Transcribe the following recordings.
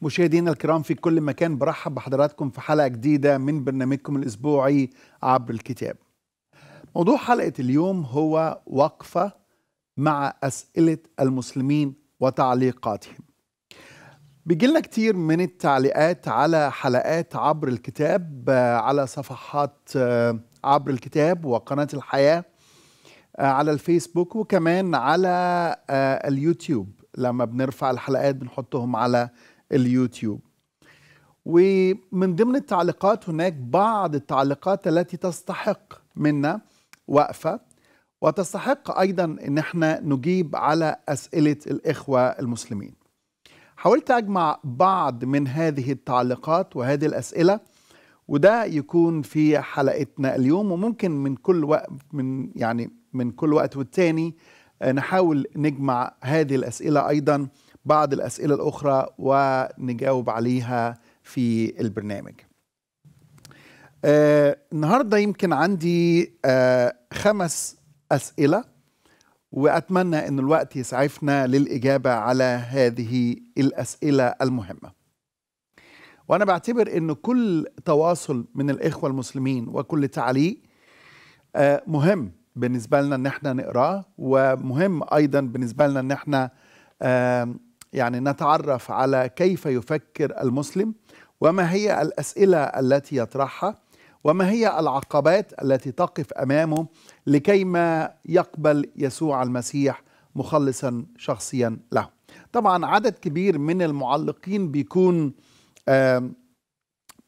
مشاهدينا الكرام في كل مكان برحب بحضراتكم في حلقة جديدة من برنامجكم الأسبوعي عبر الكتاب موضوع حلقة اليوم هو وقفة مع أسئلة المسلمين وتعليقاتهم بيجيلنا كتير من التعليقات على حلقات عبر الكتاب آه، على صفحات آه، عبر الكتاب وقناة الحياة آه، على الفيسبوك وكمان على اليوتيوب لما بنرفع الحلقات بنحطهم على اليوتيوب ومن ضمن التعليقات هناك بعض التعليقات التي تستحق منا وقفة وتستحق أيضا أن احنا نجيب على أسئلة الإخوة المسلمين حاولت أجمع بعض من هذه التعليقات وهذه الأسئلة وده يكون في حلقتنا اليوم وممكن من كل وقت من يعني من كل وقت والتاني آه، نحاول نجمع هذه الأسئلة أيضا بعض الأسئلة الأخرى ونجاوب عليها في البرنامج آه النهاردة يمكن عندي آه خمس أسئلة وأتمنى أن الوقت يسعفنا للإجابة على هذه الأسئلة المهمة وأنا بعتبر أن كل تواصل من الإخوة المسلمين وكل تعليق آه مهم بالنسبة لنا أن احنا نقراه ومهم أيضا بالنسبة لنا أن احنا يعني نتعرف على كيف يفكر المسلم وما هي الاسئله التي يطرحها وما هي العقبات التي تقف امامه لكيما يقبل يسوع المسيح مخلصا شخصيا له طبعا عدد كبير من المعلقين بيكون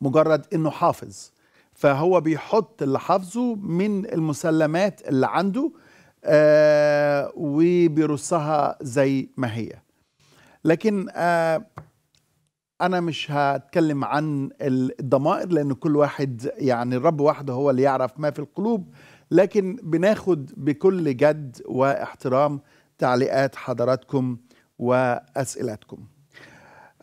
مجرد انه حافظ فهو بيحط اللي حافظه من المسلمات اللي عنده آه، وبيرصها زي ما هي لكن آه انا مش هتكلم عن الضمائر لان كل واحد يعني الرب وحده هو اللي يعرف ما في القلوب لكن بناخد بكل جد واحترام تعليقات حضراتكم واسئلتكم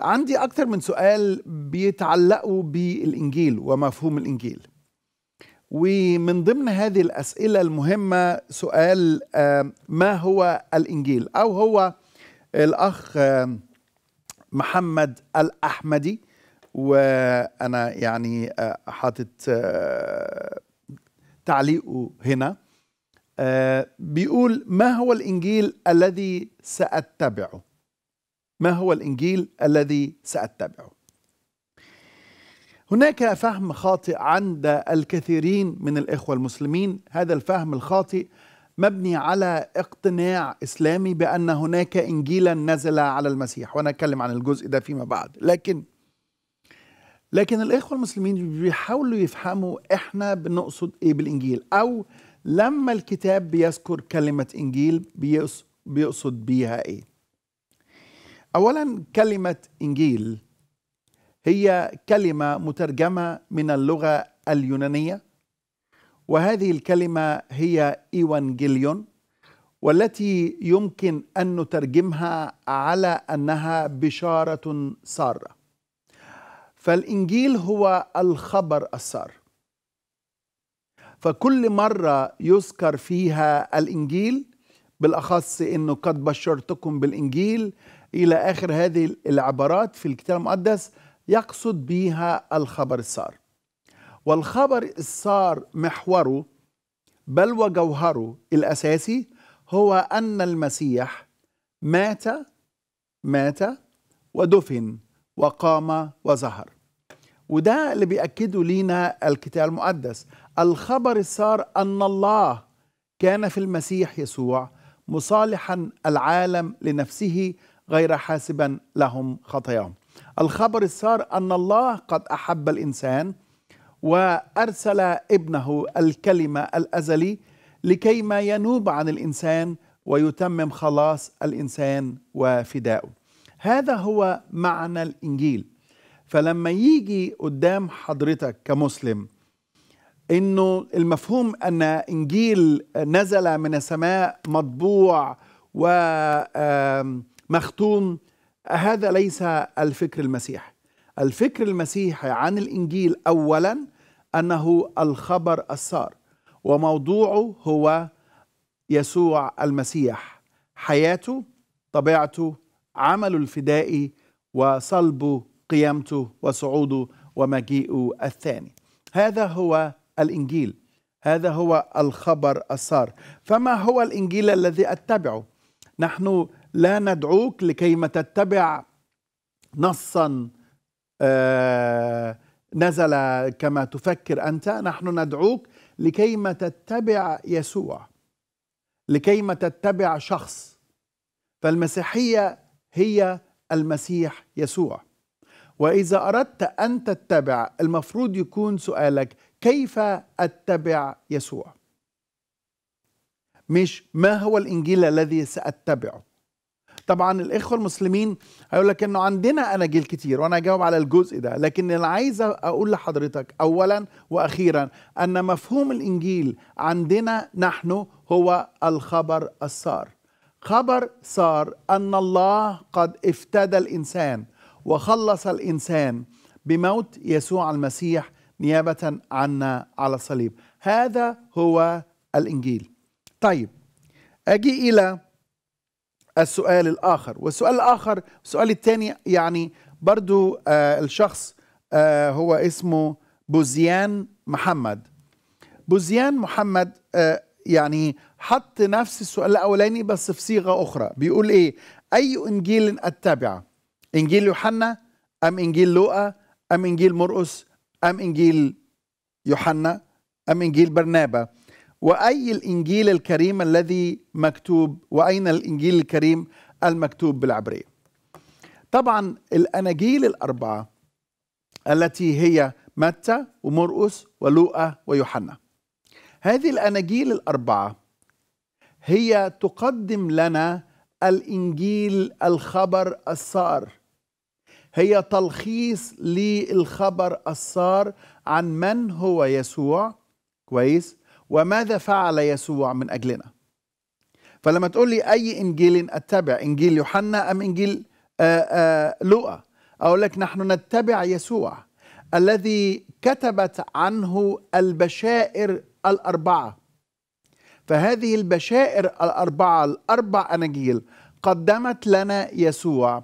عندي اكثر من سؤال بيتعلقوا بالانجيل ومفهوم الانجيل ومن ضمن هذه الاسئله المهمه سؤال آه، ما هو الانجيل او هو الاخ محمد الاحمدي وانا يعني آه، حاطط آه، تعليقه هنا آه، بيقول ما هو الانجيل الذي ساتبعه ما هو الانجيل الذي ساتبعه هناك فهم خاطئ عند الكثيرين من الاخوه المسلمين هذا الفهم الخاطئ مبني على اقتناع اسلامي بان هناك انجيلا نزل على المسيح وانا اتكلم عن الجزء ده فيما بعد لكن لكن الاخوه المسلمين بيحاولوا يفهموا احنا بنقصد ايه بالانجيل او لما الكتاب بيذكر كلمه انجيل بيقصد بيها ايه اولا كلمه انجيل هي كلمه مترجمه من اللغه اليونانيه وهذه الكلمة هي إيوانجيليون والتي يمكن أن نترجمها على أنها بشارة سارة فالإنجيل هو الخبر السار فكل مرة يذكر فيها الإنجيل بالأخص أنه قد بشرتكم بالإنجيل إلى آخر هذه العبارات في الكتاب المقدس يقصد بها الخبر السار والخبر الصار محوره بل وجوهره الأساسي هو أن المسيح مات مات ودفن وقام وظهر وده اللي بيأكده لينا الكتاب المقدس الخبر الصار أن الله كان في المسيح يسوع مصالحا العالم لنفسه غير حاسبا لهم خطاياهم الخبر الصار أن الله قد أحب الإنسان وارسل ابنه الكلمه الازلي لكيما ينوب عن الانسان ويتمم خلاص الانسان وفدائه. هذا هو معنى الانجيل. فلما يجي قدام حضرتك كمسلم انه المفهوم ان انجيل نزل من السماء مطبوع ومختوم هذا ليس الفكر المسيحي. الفكر المسيحي عن الانجيل اولا انه الخبر السار وموضوعه هو يسوع المسيح حياته طبيعته عمله الفدائي وصلبه قيامته وصعوده ومجيئه الثاني هذا هو الانجيل هذا هو الخبر السار فما هو الانجيل الذي اتبعه نحن لا ندعوك لكيما تتبع نصا آه، نزل كما تفكر أنت نحن ندعوك لكيما تتبع يسوع لكيما تتبع شخص فالمسيحية هي المسيح يسوع وإذا أردت أن تتبع المفروض يكون سؤالك كيف أتبع يسوع مش ما هو الإنجيل الذي سأتبعه طبعا الاخوه المسلمين هيقول لك انه عندنا اناجيل كتير وانا هجاوب على الجزء ده لكن اللي عايز اقول لحضرتك اولا واخيرا ان مفهوم الانجيل عندنا نحن هو الخبر السار خبر سار ان الله قد افتدى الانسان وخلص الانسان بموت يسوع المسيح نيابه عنا على الصليب هذا هو الانجيل طيب اجي الى السؤال الآخر والسؤال الآخر السؤال الثاني يعني برضو آه الشخص آه هو اسمه بوزيان محمد بوزيان محمد آه يعني حط نفس السؤال الاولاني بس في صيغه اخرى بيقول ايه اي انجيل اتبع انجيل يوحنا ام انجيل لوقا ام انجيل مرقس ام انجيل يوحنا ام انجيل برنابا واي الانجيل الكريم الذي مكتوب واين الانجيل الكريم المكتوب بالعبريه طبعا الاناجيل الاربعه التي هي متى ومرقس ولوقا ويوحنا هذه الاناجيل الاربعه هي تقدم لنا الانجيل الخبر السار هي تلخيص للخبر السار عن من هو يسوع كويس وماذا فعل يسوع من أجلنا فلما تقول لي أي إنجيل أتبع إنجيل يوحنا أم إنجيل آه، آه، لوقا أقول لك نحن نتبع يسوع الذي كتبت عنه البشائر الأربعة فهذه البشائر الأربعة الأربع أناجيل قدمت لنا يسوع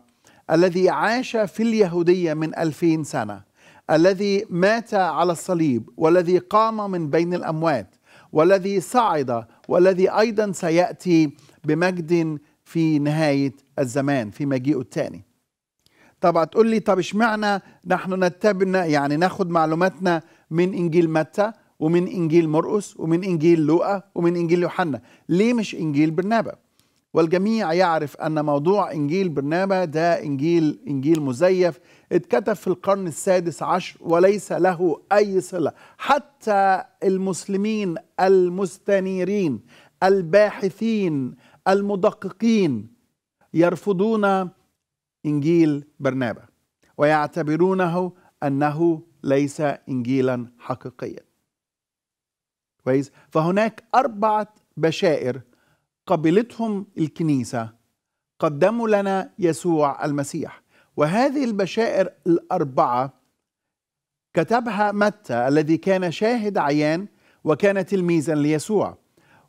الذي عاش في اليهودية من ألفين سنة الذي مات على الصليب والذي قام من بين الأموات والذي صعد والذي ايضا سياتي بمجد في نهايه الزمان في مجيئه الثاني طب هتقول لي طب اشمعنى نحن نتبع يعني ناخد معلوماتنا من انجيل متى ومن انجيل مرقس ومن انجيل لوقا ومن انجيل يوحنا ليه مش انجيل برنابا والجميع يعرف ان موضوع انجيل برنابا ده انجيل انجيل مزيف اتكتب في القرن السادس عشر وليس له أي صلة حتى المسلمين المستنيرين الباحثين المدققين يرفضون إنجيل برنابا ويعتبرونه أنه ليس إنجيلا حقيقيا كويس فهناك أربعة بشائر قبلتهم الكنيسة قدموا لنا يسوع المسيح وهذه البشائر الأربعة كتبها متى الذي كان شاهد عيان وكان تلميذا ليسوع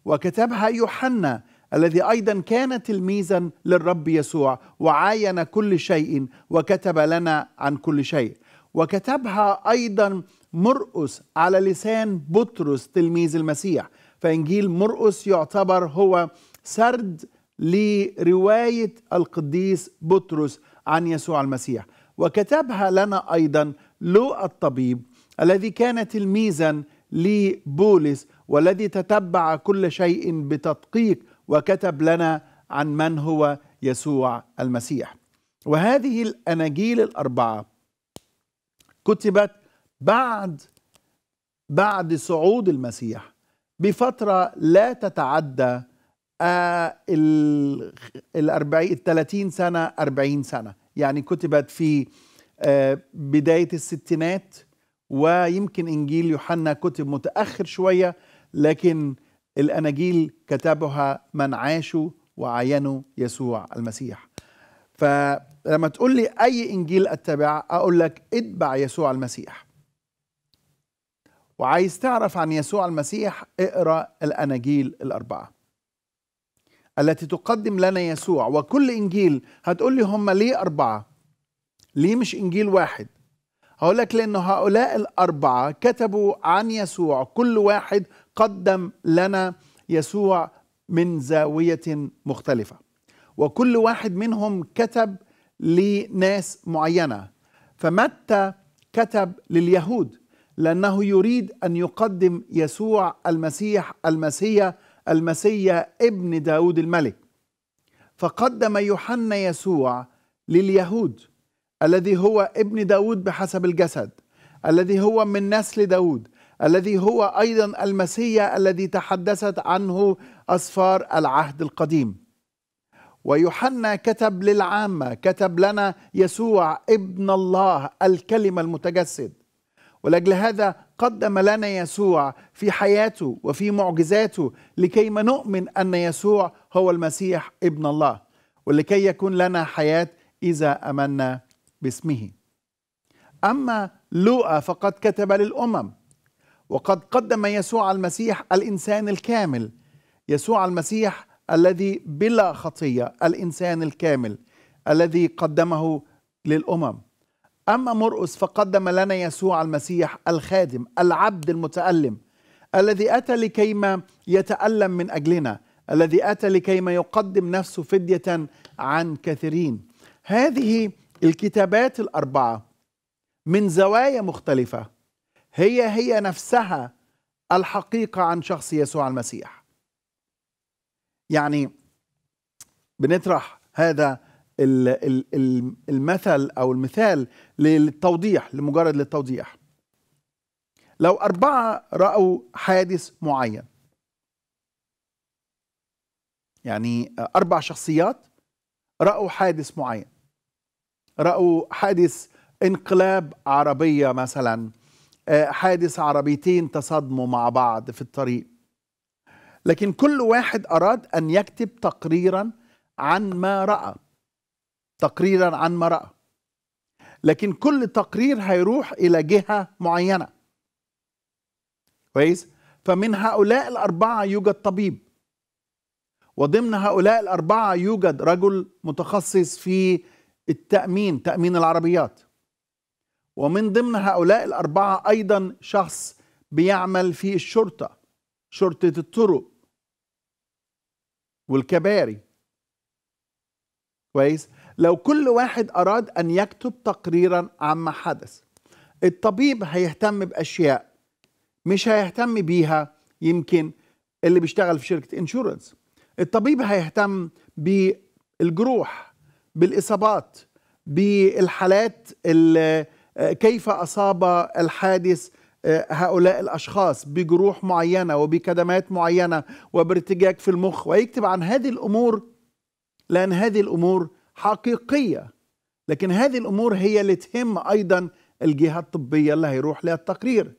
وكتبها يوحنا الذي ايضا كان تلميذا للرب يسوع وعاين كل شيء وكتب لنا عن كل شيء وكتبها ايضا مرقس على لسان بطرس تلميذ المسيح فانجيل مرقس يعتبر هو سرد لروايه القديس بطرس عن يسوع المسيح وكتبها لنا ايضا لو الطبيب الذي كان تلميذا لبولس والذي تتبع كل شيء بتدقيق وكتب لنا عن من هو يسوع المسيح وهذه الاناجيل الاربعه كتبت بعد بعد صعود المسيح بفتره لا تتعدى 40 آه، الثلاثين سنة أربعين سنة يعني كتبت في آه، بداية الستينات ويمكن إنجيل يوحنا كتب متأخر شوية لكن الأناجيل كتبها من عاشوا وعينوا يسوع المسيح فلما تقول لي أي إنجيل أتبع أقول لك اتبع يسوع المسيح وعايز تعرف عن يسوع المسيح اقرأ الأناجيل الأربعة التي تقدم لنا يسوع وكل إنجيل هتقول لي هم ليه أربعة ليه مش إنجيل واحد هقول لك لانه هؤلاء الأربعة كتبوا عن يسوع كل واحد قدم لنا يسوع من زاوية مختلفة وكل واحد منهم كتب لناس معينة فمتى كتب لليهود لأنه يريد أن يقدم يسوع المسيح المسيح المسيا ابن داود الملك فقدم يوحنا يسوع لليهود الذي هو ابن داود بحسب الجسد الذي هو من نسل داود الذي هو أيضا المسيا الذي تحدثت عنه أسفار العهد القديم ويوحنا كتب للعامة كتب لنا يسوع ابن الله الكلمة المتجسد ولاجل هذا قدم لنا يسوع في حياته وفي معجزاته لكيما نؤمن ان يسوع هو المسيح ابن الله ولكي يكون لنا حياه اذا امنا باسمه اما لوقا فقد كتب للامم وقد قدم يسوع المسيح الانسان الكامل يسوع المسيح الذي بلا خطيه الانسان الكامل الذي قدمه للامم أما مرقس فقدم لنا يسوع المسيح الخادم العبد المتألم الذي أتى لكيما يتألم من أجلنا الذي أتى لكيما يقدم نفسه فدية عن كثيرين هذه الكتابات الأربعة من زوايا مختلفة هي هي نفسها الحقيقة عن شخص يسوع المسيح يعني بنطرح هذا المثل أو المثال للتوضيح لمجرد للتوضيح لو أربعة رأوا حادث معين يعني أربع شخصيات رأوا حادث معين رأوا حادث انقلاب عربية مثلا آه، حادث عربيتين تصادموا مع بعض في الطريق لكن كل واحد أراد أن يكتب تقريرا عن ما رأى تقريرا عن مرأة لكن كل تقرير هيروح إلى جهة معينة كويس فمن هؤلاء الأربعة يوجد طبيب وضمن هؤلاء الأربعة يوجد رجل متخصص في التأمين تأمين العربيات ومن ضمن هؤلاء الأربعة أيضا شخص بيعمل في الشرطة شرطة الطرق والكباري كويس لو كل واحد أراد أن يكتب تقريرا عما حدث الطبيب هيهتم بأشياء مش هيهتم بيها يمكن اللي بيشتغل في شركة انشورنس الطبيب هيهتم بالجروح بالإصابات بالحالات كيف أصاب الحادث آه، هؤلاء الأشخاص بجروح معينة وبكدمات معينة وبارتجاج في المخ ويكتب عن هذه الأمور لأن هذه الأمور حقيقيه لكن هذه الامور هي اللي تهم ايضا الجهه الطبيه اللي هيروح لها التقرير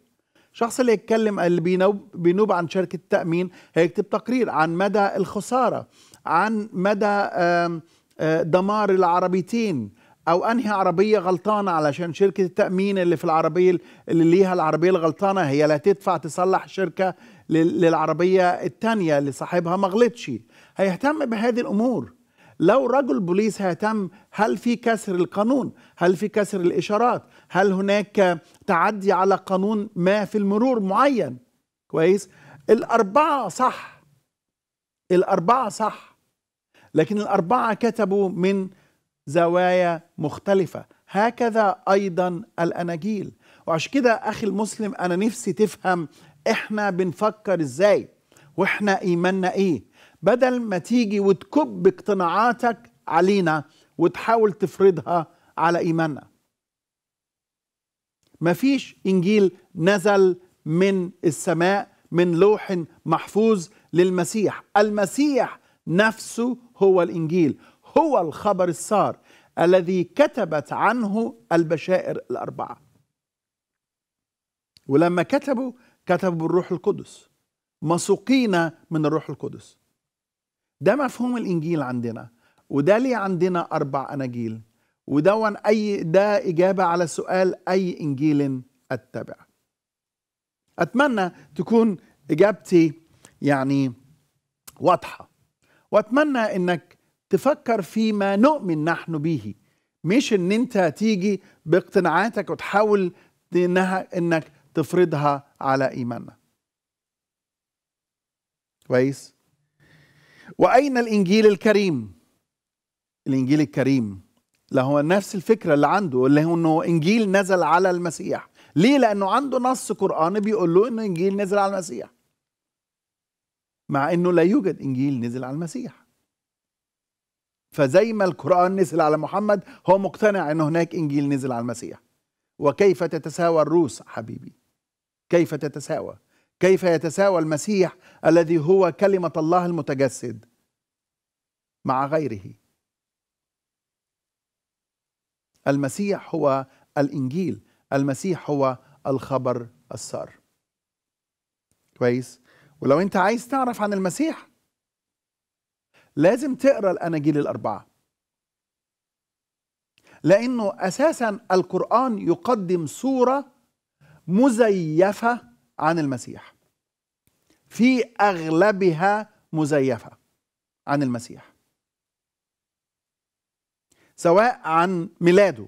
الشخص اللي يتكلم اللي بينوب, بينوب عن شركه التامين هيكتب تقرير عن مدى الخساره عن مدى دمار العربيتين او انهي عربيه غلطانه علشان شركه التامين اللي في العربيه اللي ليها العربيه الغلطانه هي لا تدفع تصلح شركه للعربيه الثانيه اللي صاحبها ما غلطش هيهتم بهذه الامور لو رجل بوليس هيتم هل في كسر القانون هل في كسر الإشارات هل هناك تعدي على قانون ما في المرور معين كويس الأربعة صح الأربعة صح لكن الأربعة كتبوا من زوايا مختلفة هكذا أيضا الأناجيل وعشان كده أخي المسلم أنا نفسي تفهم إحنا بنفكر إزاي وإحنا إيماننا إيه بدل ما تيجي وتكب اقتناعاتك علينا وتحاول تفرضها على ايماننا مفيش انجيل نزل من السماء من لوح محفوظ للمسيح المسيح نفسه هو الانجيل هو الخبر السار الذي كتبت عنه البشائر الاربعه ولما كتبوا كتبوا بالروح القدس مسوقين من الروح القدس ده مفهوم الانجيل عندنا وده ليه عندنا اربع اناجيل ودون اي ده اجابه على سؤال اي انجيل اتبع اتمنى تكون اجابتي يعني واضحه واتمنى انك تفكر فيما نؤمن نحن به مش ان انت تيجي باقتناعاتك وتحاول انها انك تفرضها على ايماننا كويس وأين الإنجيل الكريم الإنجيل الكريم هو نفس الفكرة اللي عنده اللي هو أنه إنجيل نزل على المسيح ليه لأنه عنده نص قرآني بيقول له أنه إنجيل نزل على المسيح مع أنه لا يوجد إنجيل نزل على المسيح فزي ما القرآن نزل على محمد هو مقتنع أن هناك إنجيل نزل على المسيح وكيف تتساوى الروس حبيبي كيف تتساوى كيف يتساوى المسيح الذي هو كلمة الله المتجسد مع غيره المسيح هو الإنجيل المسيح هو الخبر السار كويس ولو انت عايز تعرف عن المسيح لازم تقرا الاناجيل الاربعه لانه اساسا القران يقدم صوره مزيفه عن المسيح في اغلبها مزيفه عن المسيح سواء عن ميلاده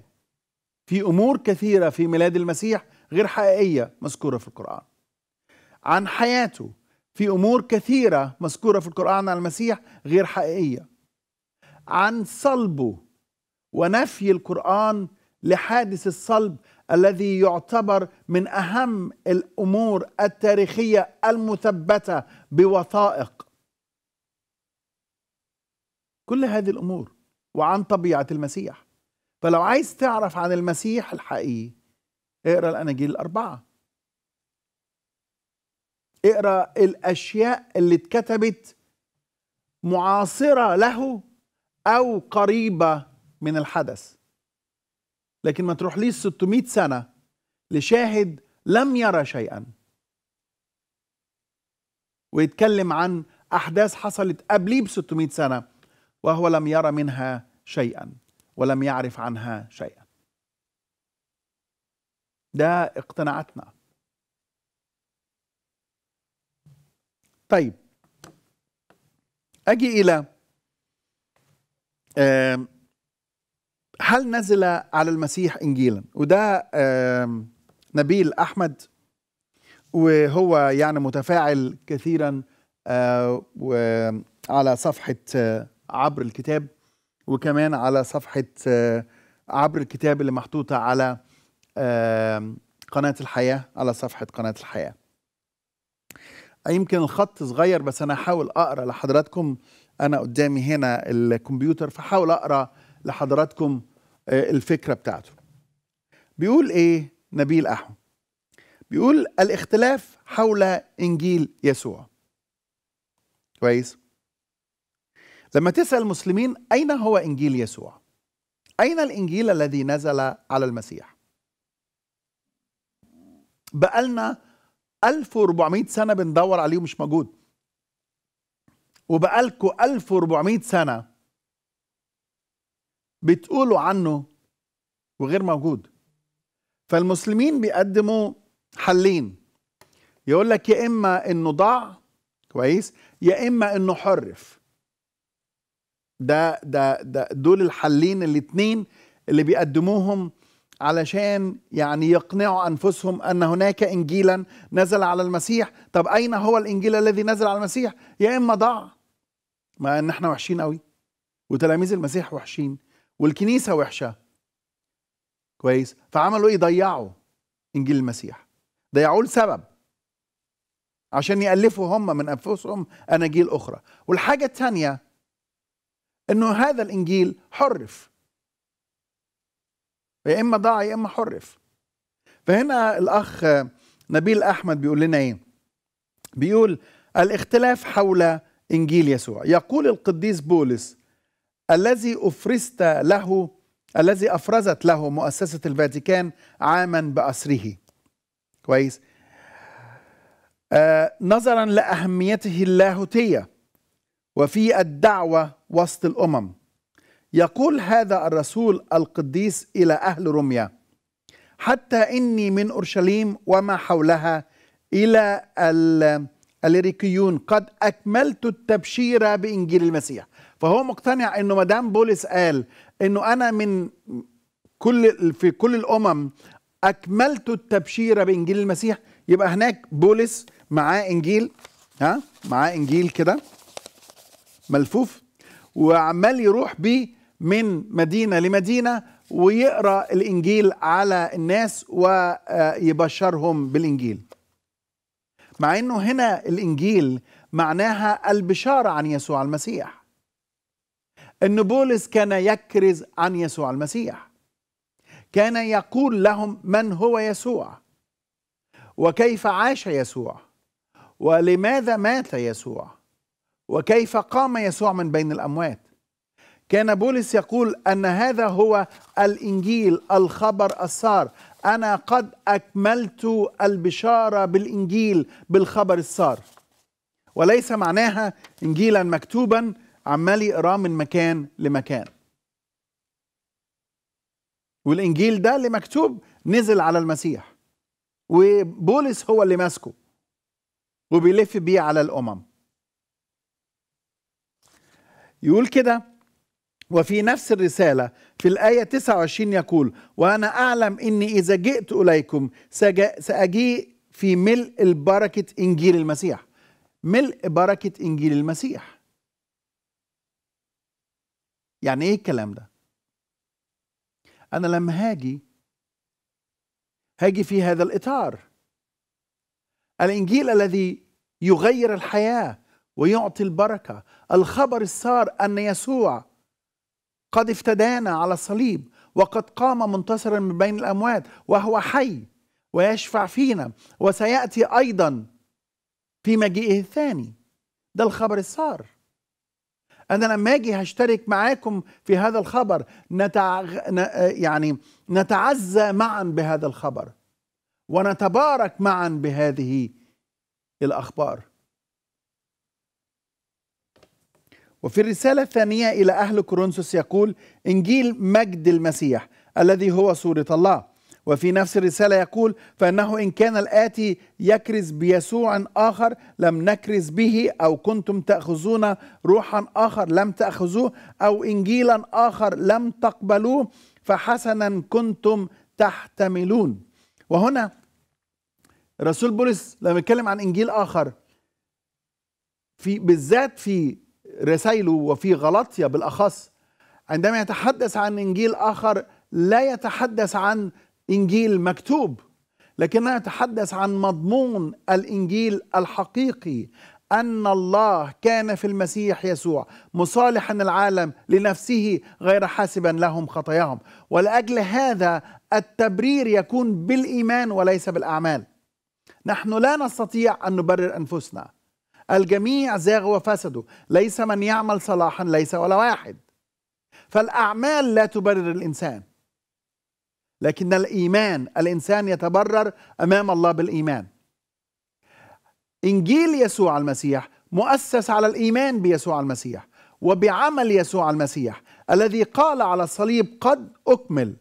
في امور كثيره في ميلاد المسيح غير حقيقيه مذكوره في القران عن حياته في امور كثيره مذكوره في القران عن المسيح غير حقيقيه عن صلبه ونفي القران لحادث الصلب الذي يعتبر من اهم الامور التاريخيه المثبته بوثائق كل هذه الامور وعن طبيعه المسيح فلو عايز تعرف عن المسيح الحقيقي اقرا الاناجيل الاربعه اقرا الاشياء اللي اتكتبت معاصره له او قريبه من الحدث لكن ما تروح ليه 600 سنة لشاهد لم يرى شيئا ويتكلم عن أحداث حصلت قبليه ب 600 سنة وهو لم يرى منها شيئا ولم يعرف عنها شيئا ده اقتناعاتنا طيب أجي إلى هل نزل على المسيح انجيلا وده نبيل احمد وهو يعني متفاعل كثيرا آه، على صفحه آه، عبر الكتاب وكمان على صفحه آه، عبر الكتاب اللي محطوطه على قناه الحياه على صفحه قناه الحياه يمكن الخط صغير بس انا هحاول اقرا لحضراتكم انا قدامي هنا الكمبيوتر فحاول اقرا لحضراتكم آه، الفكره بتاعته بيقول ايه نبيل احمد بيقول الاختلاف حول انجيل يسوع كويس لما تسال المسلمين اين هو انجيل يسوع اين الانجيل الذي نزل على المسيح بقالنا 1400 سنه بندور عليه ومش موجود وبقالكوا 1400 سنه بتقولوا عنه وغير موجود فالمسلمين بيقدموا حلين يقول لك يا اما انه ضاع كويس يا اما انه حرف ده ده ده دول الحلين الاثنين اللي بيقدموهم علشان يعني يقنعوا انفسهم ان هناك انجيلا نزل على المسيح طب اين هو الانجيل الذي نزل على المسيح يا اما ضاع ما ان احنا وحشين قوي وتلاميذ المسيح وحشين والكنيسة وحشة كويس فعملوا ايه ضيعوا انجيل المسيح ضيعوه لسبب عشان يألفوا هم من أنفسهم أناجيل أخرى والحاجة الثانية أنه هذا الإنجيل حرف يا إما ضاع يا إما حرف فهنا الأخ نبيل أحمد بيقول لنا إيه بيقول الاختلاف حول إنجيل يسوع يقول القديس بولس الذي أفرزت له الذي أفرزت له مؤسسة الفاتيكان عاما بأسره كويس آه نظرا لأهميته اللاهوتية وفي الدعوة وسط الأمم يقول هذا الرسول القديس إلى أهل روميا حتى إني من أورشليم وما حولها إلى الإريكيون قد أكملت التبشير بإنجيل المسيح فهو مقتنع انه ما دام بولس قال انه انا من كل في كل الامم اكملت التبشير بانجيل المسيح يبقى هناك بولس معاه انجيل ها معاه انجيل كده ملفوف وعمال يروح بيه من مدينه لمدينه ويقرا الانجيل على الناس ويبشرهم بالانجيل مع انه هنا الانجيل معناها البشاره عن يسوع المسيح أن بولس كان يكرز عن يسوع المسيح كان يقول لهم من هو يسوع وكيف عاش يسوع ولماذا مات يسوع وكيف قام يسوع من بين الأموات كان بولس يقول أن هذا هو الإنجيل الخبر السار أنا قد أكملت البشارة بالإنجيل بالخبر السار وليس معناها إنجيلا مكتوبا عمال يقراه من مكان لمكان والانجيل ده اللي مكتوب نزل على المسيح وبولس هو اللي ماسكه وبيلف بيه على الامم يقول كده وفي نفس الرسالة في الآية 29 يقول وأنا أعلم أني إذا جئت إليكم سأجيء في ملء البركة إنجيل المسيح ملء بركة إنجيل المسيح يعني ايه الكلام ده انا لما هاجي هاجي في هذا الاطار الانجيل الذي يغير الحياه ويعطي البركه الخبر السار ان يسوع قد افتدانا على الصليب وقد قام منتصرا من بين الاموات وهو حي ويشفع فينا وسياتي ايضا في مجيئه الثاني ده الخبر السار انا لما اجي هشترك معاكم في هذا الخبر نتع... يعني نتعزى معا بهذا الخبر ونتبارك معا بهذه الاخبار وفي الرسالة الثانية إلى أهل كورنثوس يقول إنجيل مجد المسيح الذي هو صورة الله وفي نفس الرسالة يقول فإنه إن كان الآتي يكرز بيسوع آخر لم نكرز به أو كنتم تأخذون روحا آخر لم تأخذوه أو إنجيلا آخر لم تقبلوه فحسنا كنتم تحتملون وهنا رسول بولس لما يتكلم عن إنجيل آخر في بالذات في رسائله وفي غلطية بالأخص عندما يتحدث عن إنجيل آخر لا يتحدث عن انجيل مكتوب لكنها تحدث عن مضمون الانجيل الحقيقي ان الله كان في المسيح يسوع مصالحا العالم لنفسه غير حاسبا لهم خطاياهم ولاجل هذا التبرير يكون بالايمان وليس بالاعمال نحن لا نستطيع ان نبرر انفسنا الجميع زاغوا وفسدوا ليس من يعمل صلاحا ليس ولا واحد فالاعمال لا تبرر الانسان لكن الايمان الانسان يتبرر امام الله بالايمان انجيل يسوع المسيح مؤسس على الايمان بيسوع المسيح وبعمل يسوع المسيح الذي قال على الصليب قد اكمل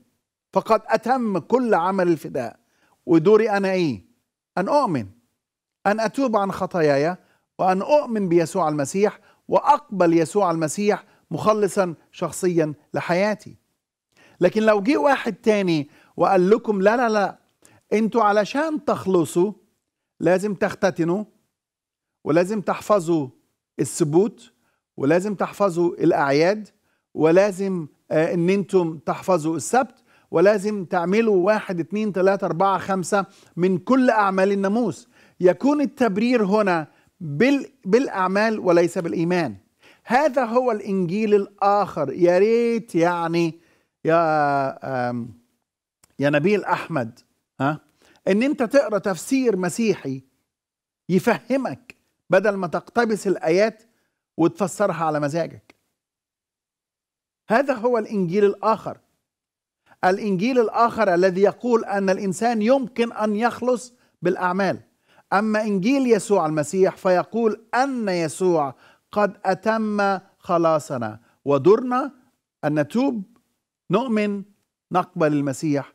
فقد اتم كل عمل الفداء ودوري انا ايه ان اؤمن ان اتوب عن خطاياي وان اؤمن بيسوع المسيح واقبل يسوع المسيح مخلصا شخصيا لحياتي لكن لو جه واحد تاني وقال لكم لا لا لا انتوا علشان تخلصوا لازم تختتنوا ولازم تحفظوا السبوت ولازم تحفظوا الاعياد ولازم آه، ان انتم تحفظوا السبت ولازم تعملوا واحد اثنين ثلاثة اربعة خمسة من كل اعمال الناموس يكون التبرير هنا بالاعمال وليس بالايمان هذا هو الانجيل الاخر يا ريت يعني يا يا نبيل احمد ها ان انت تقرا تفسير مسيحي يفهمك بدل ما تقتبس الايات وتفسرها على مزاجك هذا هو الانجيل الاخر الانجيل الاخر الذي يقول ان الانسان يمكن ان يخلص بالاعمال اما انجيل يسوع المسيح فيقول ان يسوع قد اتم خلاصنا ودرنا ان نتوب نؤمن نقبل المسيح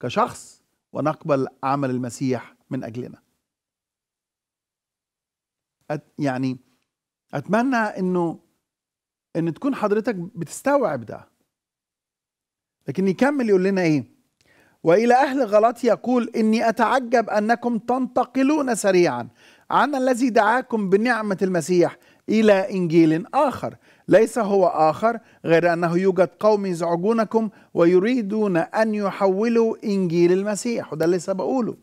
كشخص ونقبل عمل المسيح من اجلنا أت يعني اتمنى انه ان تكون حضرتك بتستوعب ده لكن يكمل يقول لنا ايه والى اهل غلط يقول اني اتعجب انكم تنتقلون سريعا عن الذي دعاكم بنعمه المسيح الى انجيل اخر ليس هو آخر غير أنه يوجد قوم يزعجونكم ويريدون أن يحولوا إنجيل المسيح وده اللي لسه بقوله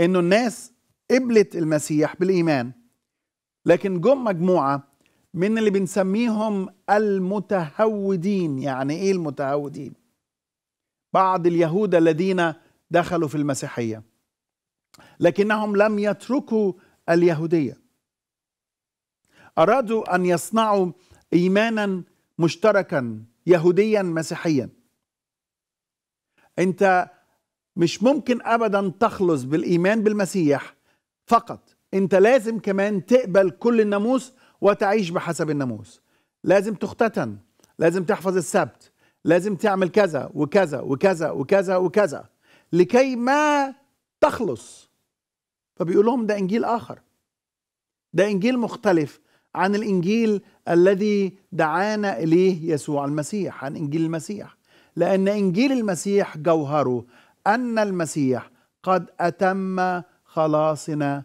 إنه الناس قبلت المسيح بالإيمان لكن جم مجموعة من اللي بنسميهم المتهودين يعني إيه المتهودين؟ بعض اليهود الذين دخلوا في المسيحية لكنهم لم يتركوا اليهودية أرادوا أن يصنعوا إيمانا مشتركا يهوديا مسيحيا أنت مش ممكن أبدا تخلص بالإيمان بالمسيح فقط أنت لازم كمان تقبل كل الناموس وتعيش بحسب الناموس لازم تختتن لازم تحفظ السبت لازم تعمل كذا وكذا وكذا وكذا وكذا لكي ما تخلص فبيقول لهم ده انجيل اخر ده انجيل مختلف عن الانجيل الذي دعانا اليه يسوع المسيح عن انجيل المسيح لان انجيل المسيح جوهره ان المسيح قد اتم خلاصنا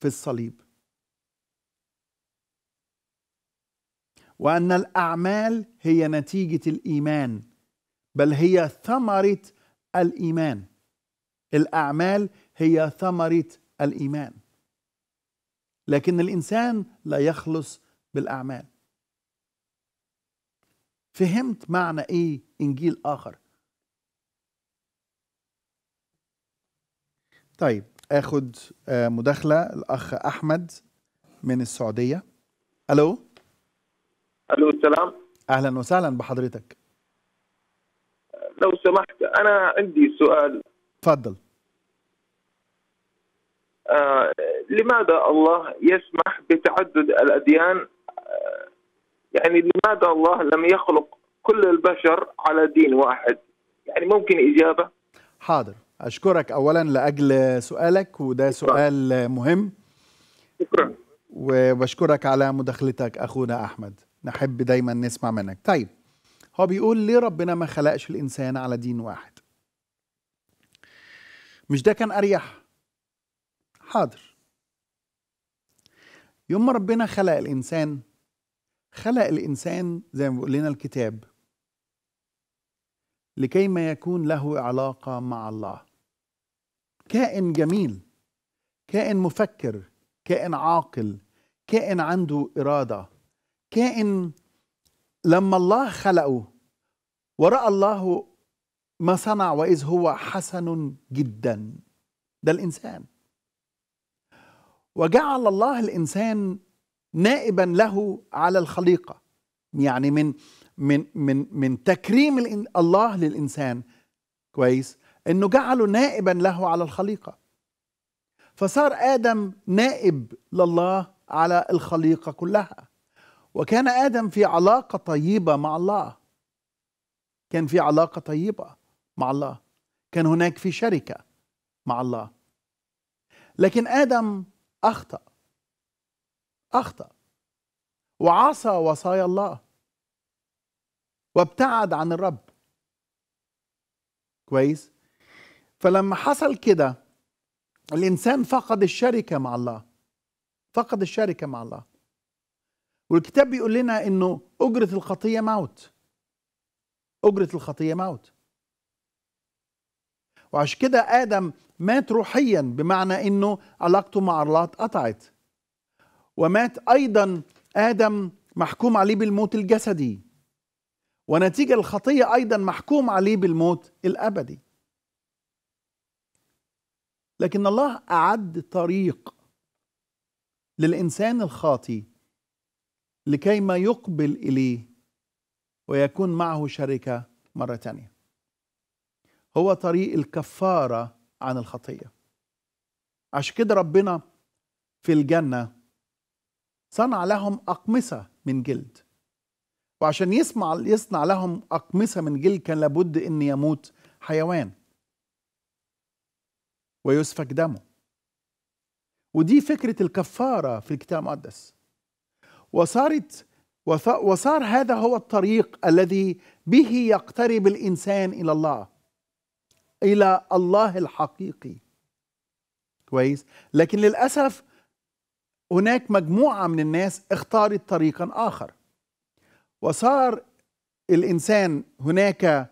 في الصليب وان الاعمال هي نتيجه الايمان بل هي ثمره الايمان الاعمال هي ثمره الايمان لكن الانسان لا يخلص بالاعمال فهمت معنى ايه انجيل اخر طيب اخد آه، مداخله الاخ احمد من السعوديه الو الو السلام اهلا وسهلا بحضرتك لو سمحت انا عندي سؤال تفضل آه، لماذا الله يسمح بتعدد الأديان آه، يعني لماذا الله لم يخلق كل البشر على دين واحد يعني ممكن إجابة حاضر أشكرك أولا لأجل سؤالك وده سؤال مهم شكرا وبشكرك على مداخلتك أخونا أحمد نحب دايما نسمع منك طيب هو بيقول ليه ربنا ما خلقش الإنسان على دين واحد مش ده كان أريح حاضر يوم ما ربنا خلق الإنسان خلق الإنسان زي ما بيقول لنا الكتاب لكي ما يكون له علاقة مع الله كائن جميل كائن مفكر كائن عاقل كائن عنده إرادة كائن لما الله خلقه ورأى الله ما صنع وإذ هو حسن جدا ده الإنسان وجعل الله الانسان نائبا له على الخليقه يعني من من من من تكريم الله للانسان كويس انه جعله نائبا له على الخليقه فصار ادم نائب لله على الخليقه كلها وكان ادم في علاقه طيبه مع الله كان في علاقه طيبه مع الله كان هناك في شركه مع الله لكن ادم أخطأ أخطأ وعصى وصايا الله وابتعد عن الرب كويس فلما حصل كده الإنسان فقد الشركة مع الله فقد الشركة مع الله والكتاب بيقول لنا إنه أجرة الخطية موت أجرة الخطية موت وعشان كده آدم مات روحيا بمعنى انه علاقته مع الله اتقطعت ومات ايضا ادم محكوم عليه بالموت الجسدي ونتيجه الخطيه ايضا محكوم عليه بالموت الابدي لكن الله اعد طريق للانسان الخاطي لكي ما يقبل اليه ويكون معه شركه مره ثانيه هو طريق الكفاره عن الخطيه عشان كده ربنا في الجنه صنع لهم اقمصه من جلد وعشان يسمع يصنع لهم اقمصه من جلد كان لابد ان يموت حيوان ويسفك دمه ودي فكره الكفاره في الكتاب المقدس وصارت وصار هذا هو الطريق الذي به يقترب الانسان الى الله الى الله الحقيقي كويس لكن للاسف هناك مجموعه من الناس اختارت طريقا اخر وصار الانسان هناك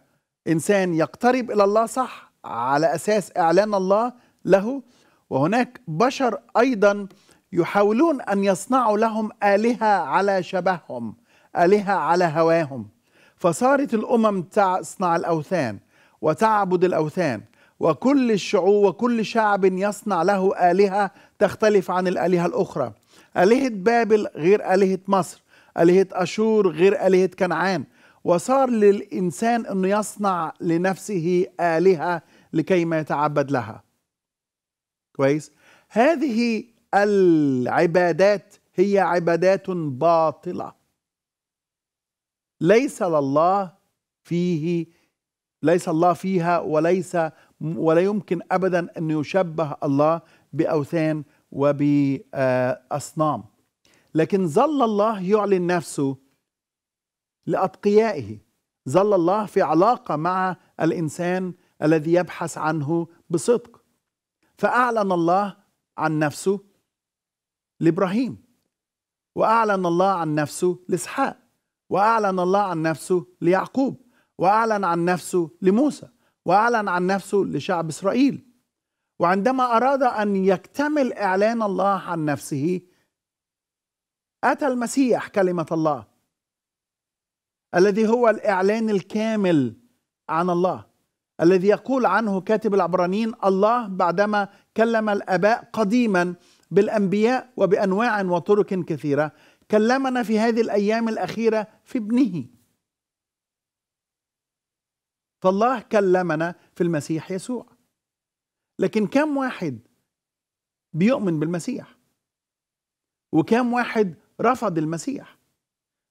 انسان يقترب الى الله صح على اساس اعلان الله له وهناك بشر ايضا يحاولون ان يصنعوا لهم الهه على شبههم الهه على هواهم فصارت الامم تصنع الاوثان وتعبد الأوثان وكل الشعوب وكل شعب يصنع له آلهة تختلف عن الآلهة الأخرى آلهة بابل غير آلهة مصر آلهة أشور غير آلهة كنعان وصار للإنسان أنه يصنع لنفسه آلهة لكي ما يتعبد لها كويس هذه العبادات هي عبادات باطلة ليس لله فيه ليس الله فيها وليس ولا يمكن ابدا ان يشبه الله باوثان وباصنام لكن ظل الله يعلن نفسه لاتقيائه ظل الله في علاقه مع الانسان الذي يبحث عنه بصدق فاعلن الله عن نفسه لابراهيم واعلن الله عن نفسه لاسحاق واعلن الله عن نفسه ليعقوب وأعلن عن نفسه لموسى وأعلن عن نفسه لشعب إسرائيل وعندما أراد أن يكتمل إعلان الله عن نفسه أتى المسيح كلمة الله الذي هو الإعلان الكامل عن الله الذي يقول عنه كاتب العبرانيين الله بعدما كلم الآباء قديما بالأنبياء وبأنواع وطرق كثيرة كلمنا في هذه الأيام الأخيرة في ابنه فالله كلمنا في المسيح يسوع لكن كم واحد بيؤمن بالمسيح وكم واحد رفض المسيح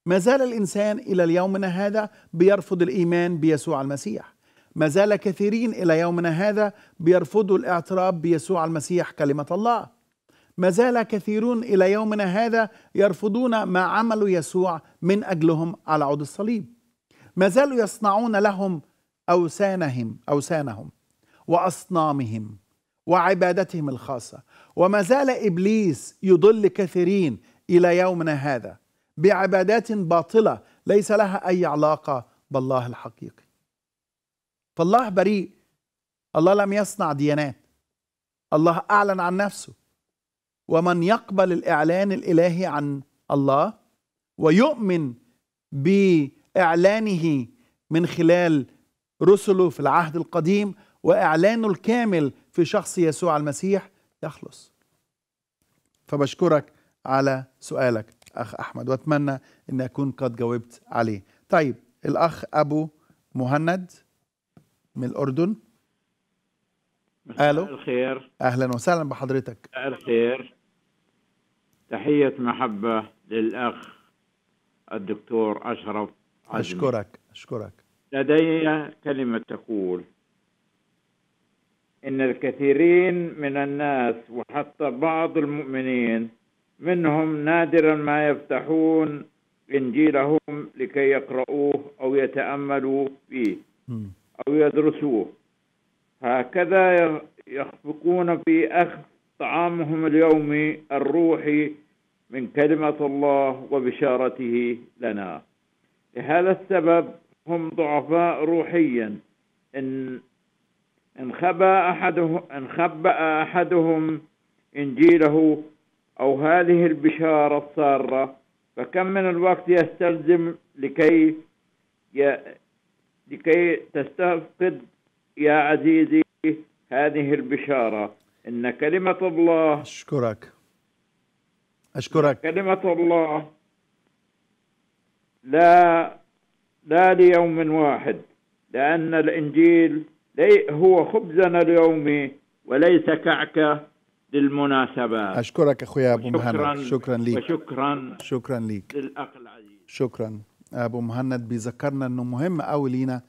ما زال الانسان الى يومنا هذا بيرفض الايمان بيسوع المسيح ما زال كثيرين الى يومنا هذا بيرفضوا الاعتراف بيسوع المسيح كلمه الله ما زال كثيرون الى يومنا هذا يرفضون ما عمل يسوع من اجلهم على عود الصليب ما زالوا يصنعون لهم أوثانهم أوثانهم وأصنامهم وعبادتهم الخاصة وما زال إبليس يضل كثيرين إلى يومنا هذا بعبادات باطلة ليس لها أي علاقة بالله الحقيقي فالله بريء الله لم يصنع ديانات الله أعلن عن نفسه ومن يقبل الإعلان الإلهي عن الله ويؤمن بإعلانه من خلال رسله في العهد القديم واعلانه الكامل في شخص يسوع المسيح يخلص فبشكرك على سؤالك اخ احمد واتمنى ان اكون قد جاوبت عليه طيب الاخ ابو مهند من الاردن الو الخير اهلا وسهلا بحضرتك الخير تحيه محبه للاخ الدكتور اشرف عزمي. اشكرك اشكرك لدي كلمة تقول إن الكثيرين من الناس وحتى بعض المؤمنين منهم نادرا ما يفتحون إنجيلهم لكي يقرؤوه أو يتأملوا فيه أو يدرسوه هكذا يخفقون في أخذ طعامهم اليومي الروحي من كلمة الله وبشارته لنا لهذا السبب هم ضعفاء روحيا إن انخبأ أحدهم انخبأ أحدهم إنجيله أو هذه البشارة السارة فكم من الوقت يستلزم لكي ي... لكي تستفقد يا عزيزي هذه البشارة إن كلمة الله أشكرك أشكرك كلمة الله لا لا ليوم واحد لأن الإنجيل هو خبزنا اليومي وليس كعكة للمناسبات أشكرك أخويا أبو مهند شكرا لك وشكرا شكرا لك للأخ العزيز شكرا أبو مهند بيذكرنا أنه مهم أوي لينا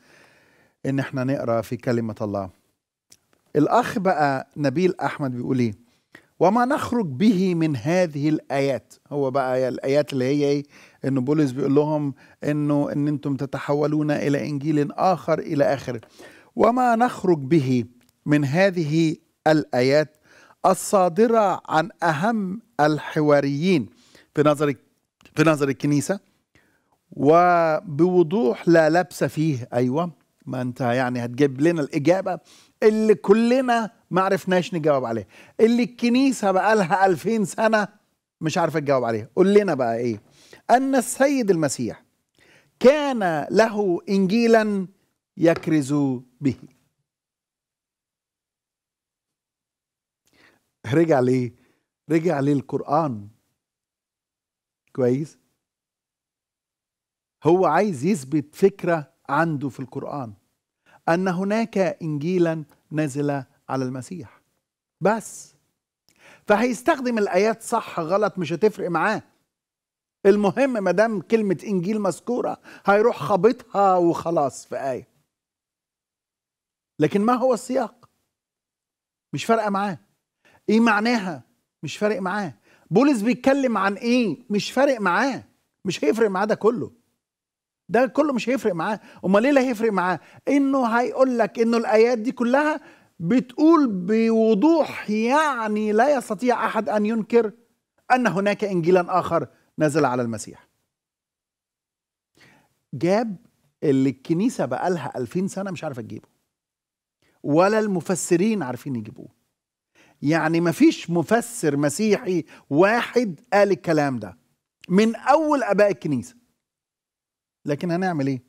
أن احنا نقرأ في كلمة الله الأخ بقى نبيل أحمد بيقول إيه وما نخرج به من هذه الايات هو بقى الايات اللي هي ايه انه بولس بيقول لهم انه ان انتم تتحولون الى انجيل اخر الى اخره وما نخرج به من هذه الايات الصادره عن اهم الحواريين في نظر في نظر الكنيسه وبوضوح لا لبس فيه ايوه ما انت يعني هتجيب لنا الاجابه اللي كلنا ما عرفناش نجاوب عليها اللي الكنيسة بقى لها 2000 سنة مش عارفة تجاوب عليها قول لنا بقى إيه أن السيد المسيح كان له إنجيلا يكرز به رجع ليه رجع للقرآن كويس هو عايز يثبت فكرة عنده في القرآن أن هناك إنجيلا نزل على المسيح بس فهيستخدم الآيات صح غلط مش هتفرق معاه المهم ما دام كلمة إنجيل مذكورة هيروح خابطها وخلاص في آية لكن ما هو السياق مش فارقة معاه إيه معناها مش فارق معاه بولس بيتكلم عن إيه مش فارق معاه مش هيفرق معاه ده كله ده كله مش هيفرق معاه امال ليه لا هيفرق معاه انه هيقول لك انه الايات دي كلها بتقول بوضوح يعني لا يستطيع احد ان ينكر ان هناك انجيلا اخر نزل على المسيح جاب اللي الكنيسه بقالها 2000 سنه مش عارفه تجيبه ولا المفسرين عارفين يجيبوه يعني مفيش مفسر مسيحي واحد قال الكلام ده من اول اباء الكنيسه لكن هنعمل ايه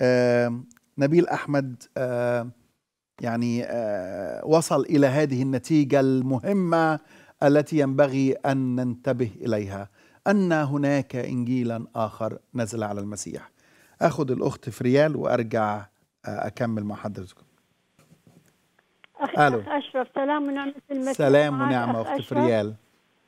آه نبيل احمد آه يعني آه، وصل الى هذه النتيجه المهمه التي ينبغي ان ننتبه اليها ان هناك انجيلا اخر نزل على المسيح اخذ الاخت فريال وارجع آه، اكمل مع حضرتكم أخ ألو. أخ أشرف سلام ونعمة المسيح سلام ونعمة أخت فريال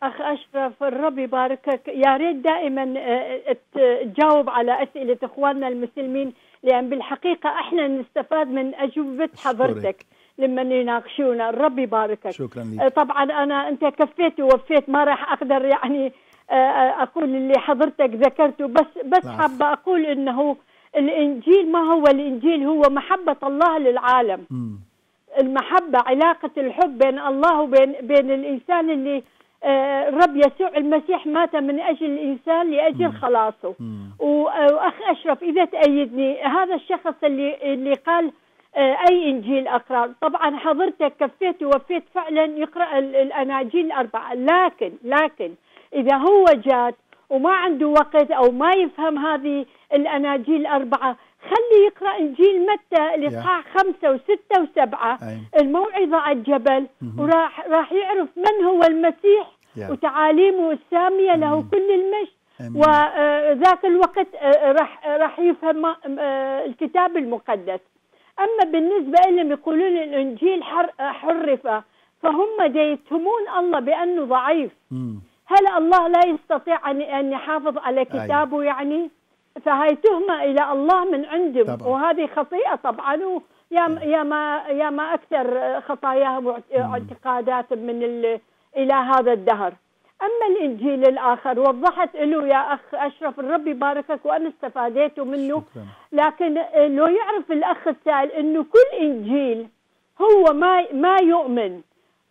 أخ أشرف الرب يباركك يا ريت دائما آه، تجاوب على أسئلة إخواننا المسلمين لأن بالحقيقة احنا نستفاد من أجوبة حضرتك لما يناقشونا الرب يباركك شكرا لك أه، طبعا أنا أنت كفيت ووفيت ما راح أقدر يعني أه، أه، أقول اللي حضرتك ذكرته بس بس نعم. حابة أقول أنه الإنجيل ما هو الإنجيل هو محبة الله للعالم م. المحبة علاقة الحب بين الله وبين بين الإنسان اللي آه، الرب يسوع المسيح مات من اجل الانسان لاجل خلاصه آه، واخ اشرف اذا تأيدني هذا الشخص اللي اللي قال آه، اي انجيل اقرا طبعا حضرتك كفيت ووفيت فعلا يقرا الاناجيل الاربعه لكن لكن اذا هو جات وما عنده وقت او ما يفهم هذه الاناجيل الاربعه خلي يقرا انجيل متى الاصحاح خمسه وسته وسبعه أي. الموعظه على الجبل mm-hmm. وراح راح يعرف من هو المسيح yeah. وتعاليمه الساميه مم. له كل المجد وذاك آه، الوقت آه، راح راح يفهم آه، الكتاب المقدس اما بالنسبه لهم يقولون الانجيل حر حرف فهم يتهمون الله بانه ضعيف مم. هل الله لا يستطيع ان ان يحافظ على كتابه أي. يعني فهي تهمه الى الله من عندهم طبعا. وهذه خطيئه طبعا يا إيه. يا ما يا ما اكثر خطاياهم واعتقاداتهم من الى هذا الدهر اما الانجيل الاخر وضحت له يا اخ اشرف الرب يباركك وانا استفاديت منه شكرا. لكن لو يعرف الاخ السائل انه كل انجيل هو ما ما يؤمن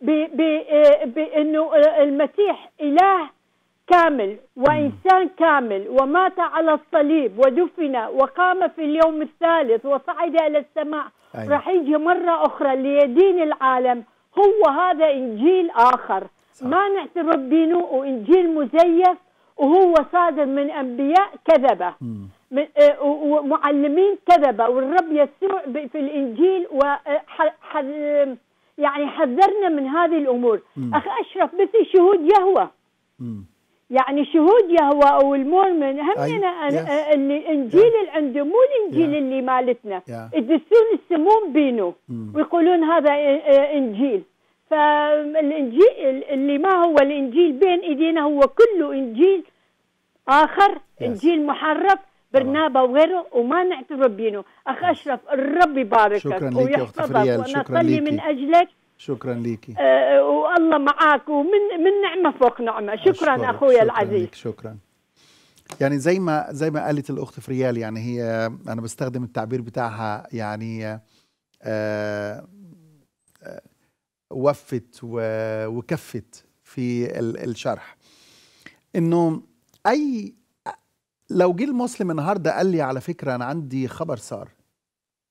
إيه، بانه المسيح اله كامل وإنسان كامل ومات على الصليب ودفن وقام في اليوم الثالث وصعد إلى السماء أيوة. راح يجي مرة أخرى ليدين العالم هو هذا إنجيل آخر صح. ما نعترف بينه وإنجيل مزيف وهو صادر من أنبياء كذبة من آه، ومعلمين كذبة والرب يسوع في الإنجيل آه، يعني حذرنا من هذه الأمور أخ أشرف مثل شهود يهوه يعني شهود يهوى او المؤمن همنا yes. اللي انجيل yeah. اللي عنده مو الانجيل yeah. اللي مالتنا yeah. يدسون السموم بينه mm. ويقولون هذا انجيل فالانجيل اللي ما هو الانجيل بين ايدينا هو كله انجيل اخر yes. انجيل محرف برنابا وغيره وما نعترف بينه اخ اشرف الرب يباركك شكرا لك ويحفظك وانا اصلي من اجلك شكرا ليكي آه والله معك ومن من نعمه فوق نعمه شكرا اخويا العزيز لك شكرا يعني زي ما زي ما قالت الاخت فريال يعني هي انا بستخدم التعبير بتاعها يعني آه, آه، وفت وكفت في الشرح انه اي لو جه المسلم النهارده قال لي على فكره انا عندي خبر سار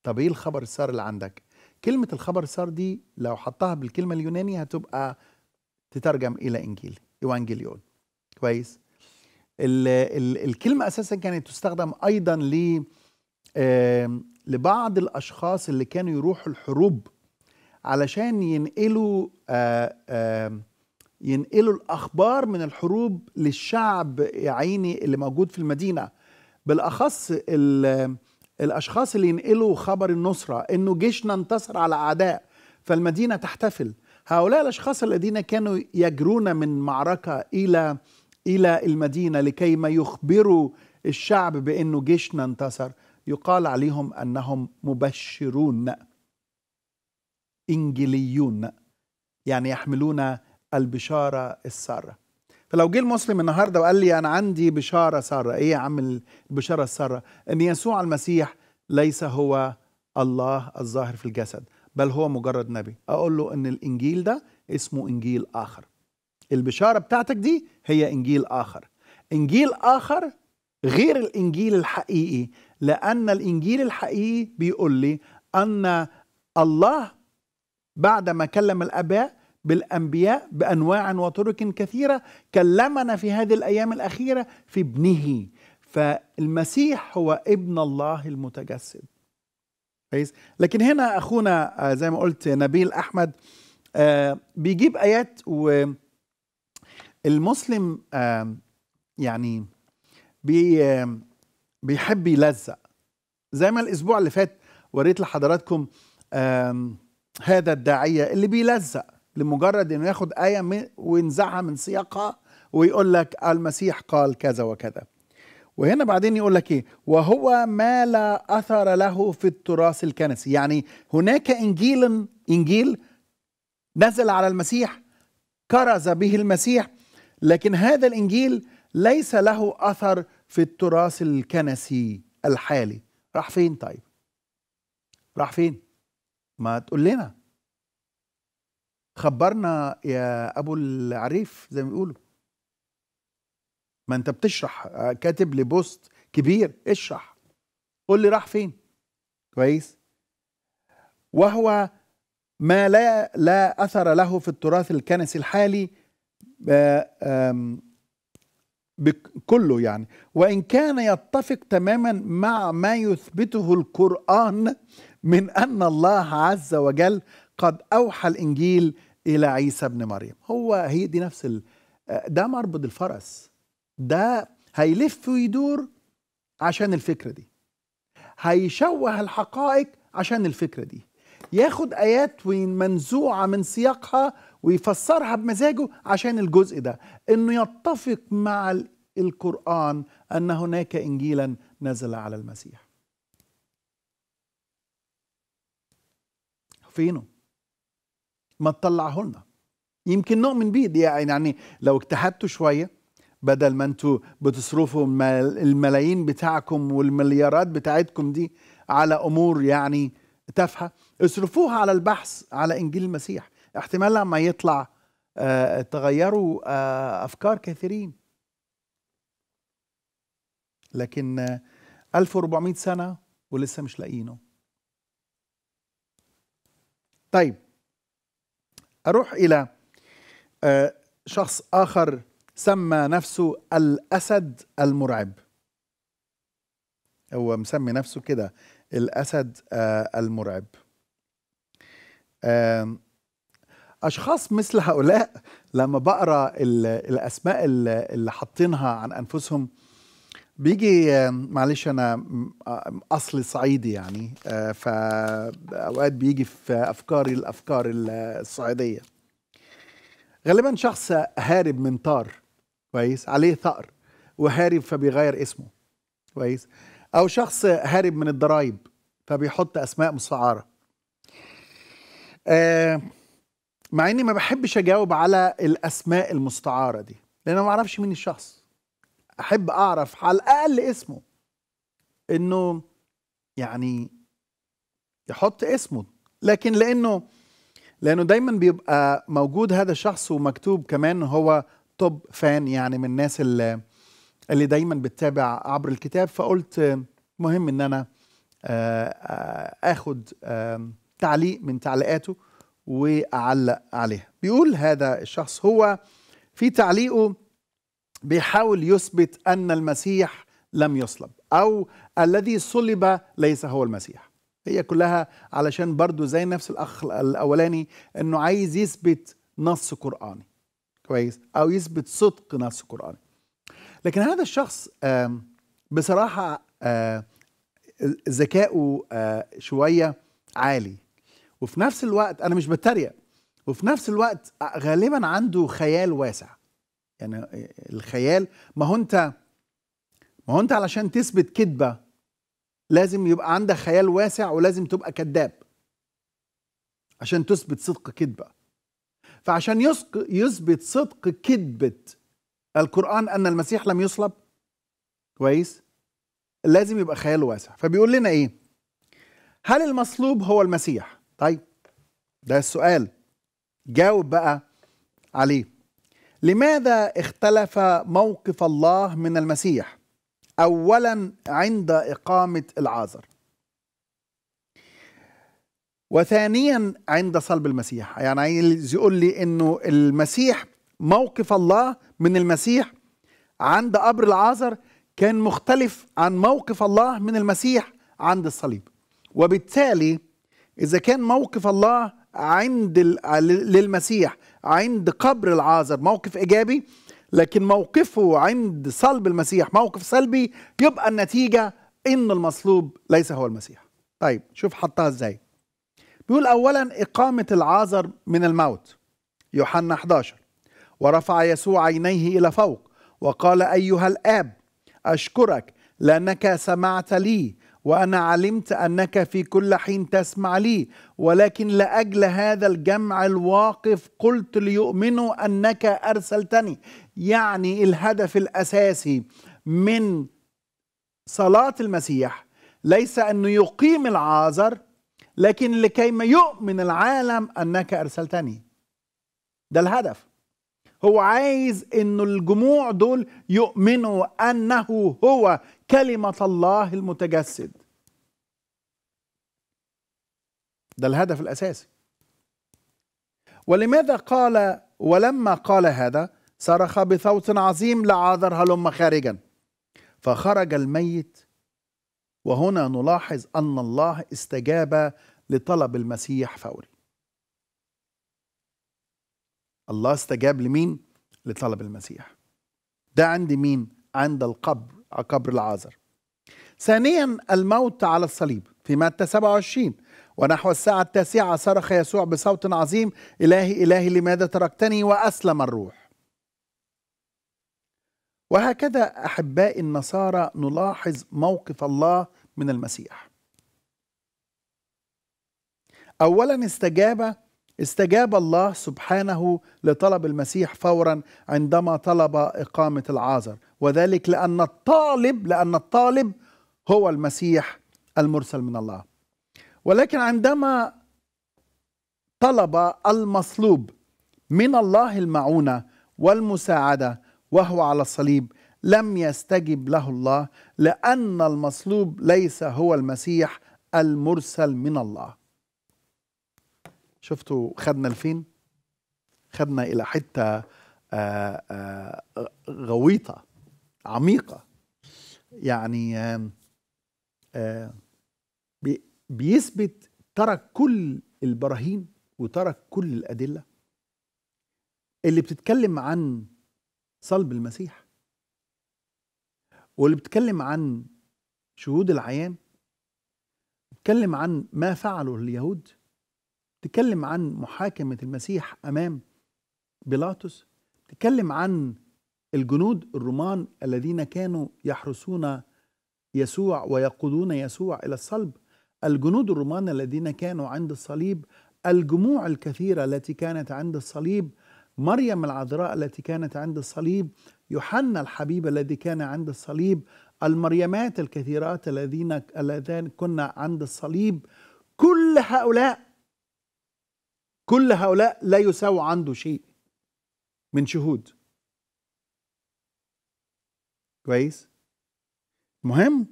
طب ايه الخبر السار اللي عندك كلمه الخبر السار دي لو حطها بالكلمه اليوناني هتبقى تترجم الى انجيل ايوانجيليون كويس ال ال الكلمه اساسا كانت تستخدم ايضا ل لبعض الاشخاص اللي كانوا يروحوا الحروب علشان ينقلوا آآ آآ ينقلوا الاخبار من الحروب للشعب يا عيني اللي موجود في المدينه بالاخص ال الاشخاص اللي ينقلوا خبر النصره انه جيشنا انتصر على اعداء فالمدينه تحتفل هؤلاء الاشخاص الذين كانوا يجرون من معركه الى الى المدينه لكي ما يخبروا الشعب بانه جيشنا انتصر يقال عليهم انهم مبشرون انجيليون يعني يحملون البشاره الساره فلو جه المسلم النهارده وقال لي انا عندي بشاره ساره ايه يا عم البشاره الساره ان يسوع المسيح ليس هو الله الظاهر في الجسد بل هو مجرد نبي اقول له ان الانجيل ده اسمه انجيل اخر البشاره بتاعتك دي هي انجيل اخر انجيل اخر غير الانجيل الحقيقي لان الانجيل الحقيقي بيقول لي ان الله بعد ما كلم الاباء بالأنبياء بأنواع وطرق كثيرة كلمنا في هذه الأيام الأخيرة في ابنه فالمسيح هو ابن الله المتجسد كويس لكن هنا أخونا آه، زي ما قلت نبيل أحمد آه، بيجيب آيات والمسلم آه، يعني بيحب يلزق زي ما الأسبوع اللي فات وريت لحضراتكم هذا الداعية اللي بيلزق لمجرد انه ياخد ايه وينزعها من سياقها ويقول لك المسيح قال كذا وكذا وهنا بعدين يقول لك ايه وهو ما لا اثر له في التراث الكنسي يعني هناك انجيل انجيل نزل على المسيح كرز به المسيح لكن هذا الانجيل ليس له اثر في التراث الكنسي الحالي راح فين طيب راح فين ما تقول لنا خبرنا يا ابو العريف زي ما بيقولوا ما انت بتشرح آه، كاتب لي بوست كبير اشرح قول لي راح فين كويس وهو ما لا لا اثر له في التراث الكنسي الحالي آه، كله يعني وان كان يتفق تماما مع ما يثبته القران من ان الله عز وجل قد اوحى الانجيل الى عيسى ابن مريم هو هي دي نفس ال... ده مربط الفرس ده هيلف ويدور عشان الفكره دي هيشوه الحقائق عشان الفكره دي ياخد ايات منزوعه من سياقها ويفسرها بمزاجه عشان الجزء ده انه يتفق مع القران ان هناك انجيلا نزل على المسيح فينه ما تطلعه لنا يمكن نؤمن بيه دي يعني, يعني لو اجتهدتوا شويه بدل ما انتوا بتصرفوا الملايين بتاعكم والمليارات بتاعتكم دي على امور يعني تافهه اصرفوها على البحث على انجيل المسيح احتمال لما يطلع اه تغيروا اه افكار كثيرين لكن 1400 آه، سنه ولسه مش لاقيينه طيب أروح إلى آه، شخص آخر سمى نفسه الأسد المرعب هو مسمي نفسه كده الأسد آه، المرعب أشخاص مثل هؤلاء لما بقرأ الأسماء اللي حاطينها عن أنفسهم بيجي معلش انا اصل صعيدي يعني فاوقات بيجي في افكاري الافكار الصعيديه غالبا شخص هارب من طار كويس عليه ثأر وهارب فبيغير اسمه كويس او شخص هارب من الضرايب فبيحط اسماء مستعاره مع اني ما بحبش اجاوب على الاسماء المستعاره دي لان ما اعرفش مين الشخص احب اعرف على الاقل اسمه انه يعني يحط اسمه لكن لانه لانه دايما بيبقى موجود هذا الشخص ومكتوب كمان هو توب فان يعني من الناس اللي, اللي دايما بتتابع عبر الكتاب فقلت مهم ان انا آه، آه، اخد تعليق من تعليقاته واعلق عليها بيقول هذا الشخص هو في تعليقه بيحاول يثبت أن المسيح لم يصلب أو الذي صلب ليس هو المسيح هي كلها علشان برضو زي نفس الأخ الأولاني أنه عايز يثبت نص قرآني كويس أو يثبت صدق نص قرآني لكن هذا الشخص بصراحة ذكائه شوية عالي وفي نفس الوقت أنا مش بتريق وفي نفس الوقت غالبا عنده خيال واسع يعني آه، الخيال ما هو انت ما هو انت علشان تثبت كذبه لازم يبقى عندك خيال واسع ولازم تبقى كذاب عشان تثبت صدق كذبه فعشان يثبت صدق كذبه القران ان المسيح لم يصلب كويس لازم يبقى خيال واسع فبيقول لنا ايه هل المصلوب هو المسيح طيب ده السؤال جاوب بقى عليه لماذا اختلف موقف الله من المسيح اولا عند اقامه العازر وثانيا عند صلب المسيح يعني عايز يقول لي انه المسيح موقف الله من المسيح عند قبر العازر كان مختلف عن موقف الله من المسيح عند الصليب وبالتالي اذا كان موقف الله عند للمسيح عند قبر العازر موقف إيجابي لكن موقفه عند صلب المسيح موقف سلبي يبقى النتيجة إن المصلوب ليس هو المسيح طيب شوف حطها إزاي بيقول أولا إقامة العازر من الموت يوحنا 11 ورفع يسوع عينيه إلى فوق وقال أيها الآب أشكرك لأنك سمعت لي وانا علمت انك في كل حين تسمع لي ولكن لاجل هذا الجمع الواقف قلت ليؤمنوا انك ارسلتني يعني الهدف الاساسي من صلاه المسيح ليس انه يقيم العازر لكن لكيما يؤمن العالم انك ارسلتني ده الهدف هو عايز انه الجموع دول يؤمنوا انه هو كلمة الله المتجسد ده الهدف الأساسي ولماذا قال ولما قال هذا صرخ بصوت عظيم لعاذر هلم خارجا فخرج الميت وهنا نلاحظ أن الله استجاب لطلب المسيح فوري الله استجاب لمين؟ لطلب المسيح ده عند مين؟ عند القبر قبر العازر ثانيا الموت على الصليب في متى 27 ونحو الساعة التاسعة صرخ يسوع بصوت عظيم إلهي إلهي لماذا تركتني وأسلم الروح وهكذا أحباء النصارى نلاحظ موقف الله من المسيح أولا استجاب استجاب الله سبحانه لطلب المسيح فورا عندما طلب إقامة العازر وذلك لأن الطالب لأن الطالب هو المسيح المرسل من الله ولكن عندما طلب المصلوب من الله المعونة والمساعدة وهو على الصليب لم يستجب له الله لأن المصلوب ليس هو المسيح المرسل من الله شفتوا خدنا لفين خدنا إلى حتة آه، آه، غويطة عميقه يعني بيثبت ترك كل البراهين وترك كل الادله اللي بتتكلم عن صلب المسيح واللي بتتكلم عن شهود العيان بتتكلم عن ما فعله اليهود بتتكلم عن محاكمة المسيح أمام بيلاطس بتتكلم عن الجنود الرومان الذين كانوا يحرسون يسوع ويقودون يسوع الى الصلب الجنود الرومان الذين كانوا عند الصليب الجموع الكثيره التي كانت عند الصليب مريم العذراء التي كانت عند الصليب يوحنا الحبيب الذي كان عند الصليب المريمات الكثيرات الذين اللذان كنا عند الصليب كل هؤلاء كل هؤلاء لا يساوى عنده شيء من شهود كويس المهم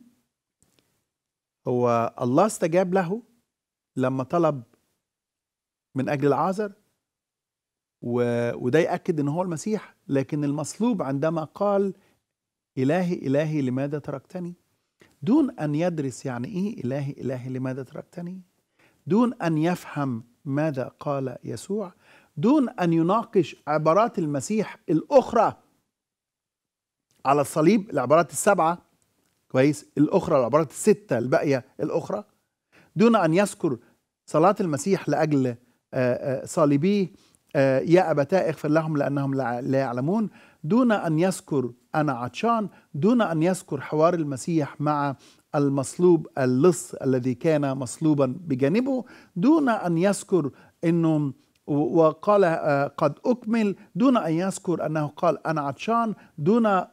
هو الله استجاب له لما طلب من اجل العازر و... وده ياكد ان هو المسيح لكن المصلوب عندما قال الهي الهي لماذا تركتني دون ان يدرس يعني ايه الهي الهي لماذا تركتني دون ان يفهم ماذا قال يسوع دون ان يناقش عبارات المسيح الاخرى على الصليب العبارات السبعة كويس الأخرى العبارات الستة الباقية الأخرى دون أن يذكر صلاة المسيح لأجل آه، آه، صليبيه آه، يا أبتاه اغفر لهم لأنهم لا يعلمون دون أن يذكر أنا عطشان دون أن يذكر حوار المسيح مع المصلوب اللص الذي كان مصلوبا بجانبه دون أن يذكر أنه وقال آه، قد أكمل دون أن يذكر أنه قال أنا عطشان دون آه،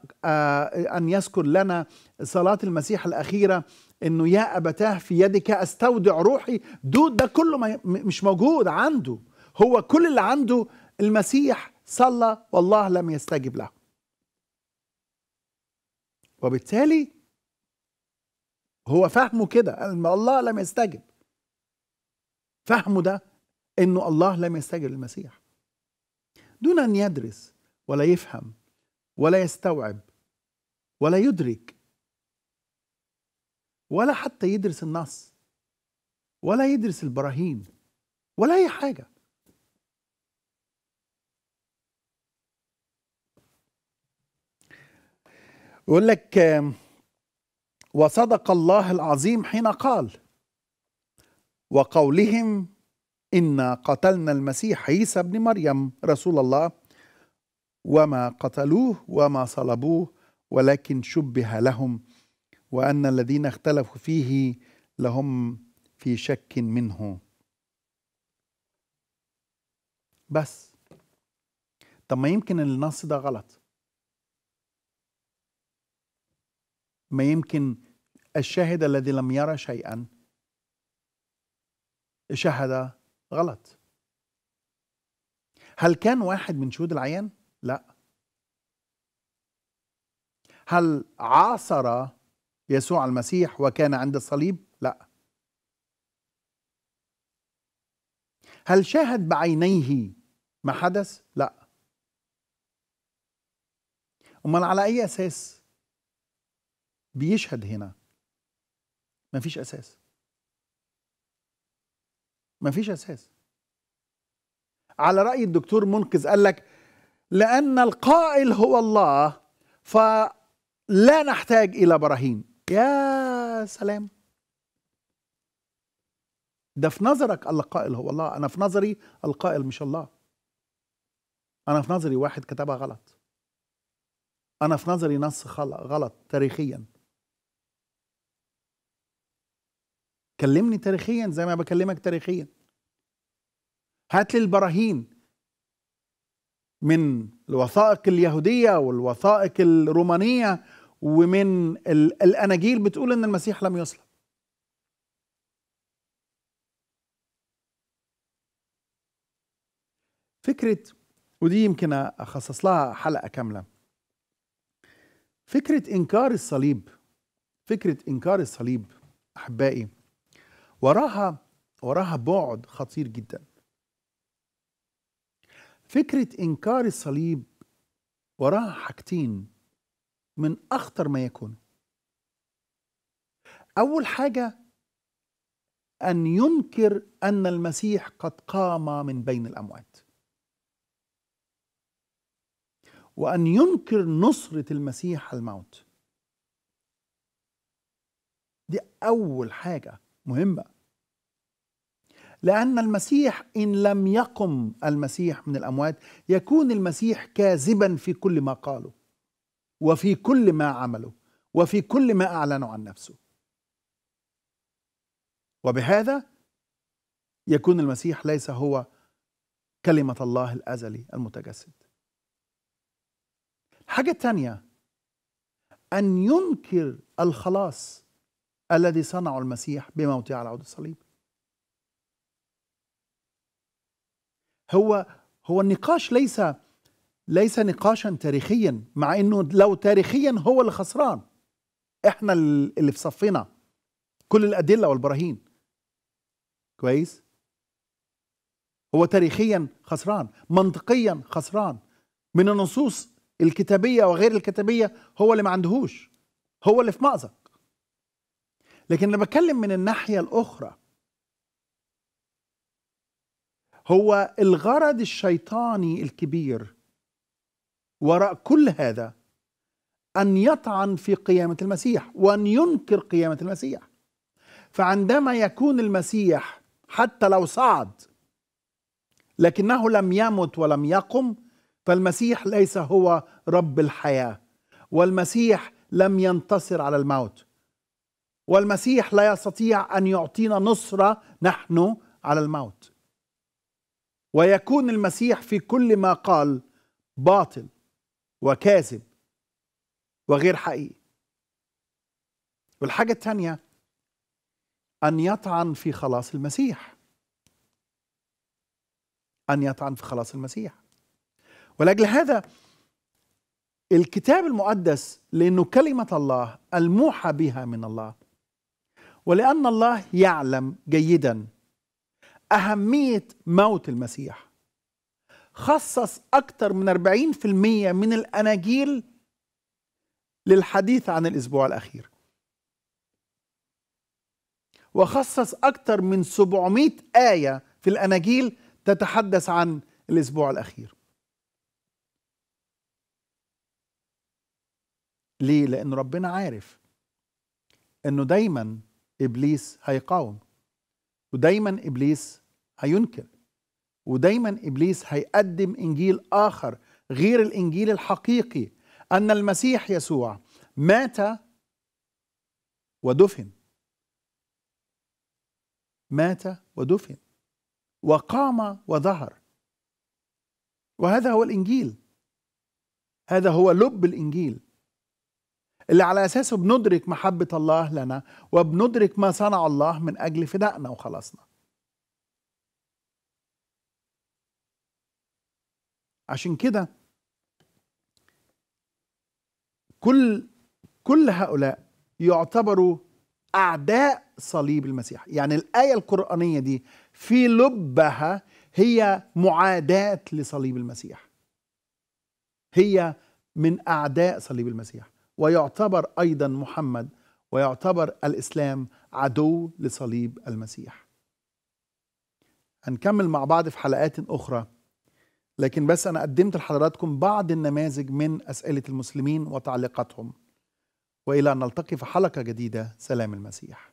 أن يذكر لنا صلاة المسيح الأخيرة أنه يا أبتاه في يدك أستودع روحي دود ده كله ما مش موجود عنده هو كل اللي عنده المسيح صلى والله لم يستجب له وبالتالي هو فهمه كده الله لم يستجب فهمه ده انه الله لم يستجب المسيح دون ان يدرس ولا يفهم ولا يستوعب ولا يدرك ولا حتى يدرس النص ولا يدرس البراهين ولا اي حاجه يقول لك وصدق الله العظيم حين قال وقولهم إنا قتلنا المسيح عيسى ابن مريم رسول الله وما قتلوه وما صلبوه ولكن شبه لهم وأن الذين اختلفوا فيه لهم في شك منه بس طب ما يمكن النص ده غلط ما يمكن الشاهد الذي لم يرى شيئا شهد غلط هل كان واحد من شهود العيان؟ لا هل عاصر يسوع المسيح وكان عند الصليب؟ لا هل شاهد بعينيه ما حدث؟ لا امال على اي اساس بيشهد هنا مفيش اساس ما فيش اساس على راي الدكتور منقذ قال لك لان القائل هو الله فلا نحتاج الى براهين يا سلام ده في نظرك القائل هو الله انا في نظري القائل مش الله انا في نظري واحد كتبها غلط انا في نظري نص غلط تاريخيا كلمني تاريخيا زي ما بكلمك تاريخيا هات لي البراهين من الوثائق اليهودية والوثائق الرومانية ومن الأناجيل بتقول إن المسيح لم يصلب فكرة ودي يمكن أخصص لها حلقة كاملة فكرة إنكار الصليب فكرة إنكار الصليب أحبائي وراها وراها بعد خطير جدا فكرة إنكار الصليب وراها حاجتين من أخطر ما يكون أول حاجة أن ينكر أن المسيح قد قام من بين الأموات وأن ينكر نصرة المسيح على الموت دي أول حاجة مهمة لأن المسيح إن لم يقم المسيح من الأموات يكون المسيح كاذبا في كل ما قاله وفي كل ما عمله وفي كل ما أعلنوا عن نفسه وبهذا يكون المسيح ليس هو كلمة الله الأزلي المتجسد حاجة تانية أن ينكر الخلاص الذي صنعه المسيح بموته على عود الصليب هو هو النقاش ليس ليس نقاشا تاريخيا مع انه لو تاريخيا هو اللي خسران احنا اللي في صفنا كل الادله والبراهين كويس هو تاريخيا خسران منطقيا خسران من النصوص الكتابيه وغير الكتابيه هو اللي ما عندهوش هو اللي في مأزق لكن لما بتكلم من الناحيه الاخرى هو الغرض الشيطاني الكبير وراء كل هذا أن يطعن في قيامة المسيح وأن ينكر قيامة المسيح فعندما يكون المسيح حتى لو صعد لكنه لم يمت ولم يقم فالمسيح ليس هو رب الحياة والمسيح لم ينتصر على الموت والمسيح لا يستطيع أن يعطينا نصرة نحن على الموت ويكون المسيح في كل ما قال باطل وكاذب وغير حقيقي والحاجة الثانية أن يطعن في خلاص المسيح أن يطعن في خلاص المسيح ولأجل هذا الكتاب المقدس لأنه كلمة الله الموحى بها من الله ولأن الله يعلم جيدا أهمية موت المسيح خصص أكثر من 40% من الأناجيل للحديث عن الأسبوع الأخير وخصص أكثر من 700 آية في الأناجيل تتحدث عن الأسبوع الأخير ليه؟ لأن ربنا عارف أنه دايما إبليس هيقاوم ودايما إبليس هينكر ودايما إبليس هيقدم إنجيل آخر غير الإنجيل الحقيقي أن المسيح يسوع مات ودفن مات ودفن وقام وظهر وهذا هو الإنجيل هذا هو لب الإنجيل اللي على أساسه بندرك محبة الله لنا وبندرك ما صنع الله من أجل فدائنا وخلاصنا عشان كده كل كل هؤلاء يعتبروا أعداء صليب المسيح يعني الآية القرآنية دي في لبها هي معاداة لصليب المسيح هي من أعداء صليب المسيح ويعتبر أيضا محمد ويعتبر الإسلام عدو لصليب المسيح هنكمل مع بعض في حلقات أخرى لكن بس أنا قدمت لحضراتكم بعض النماذج من أسئلة المسلمين وتعليقاتهم وإلى أن نلتقي في حلقة جديدة سلام المسيح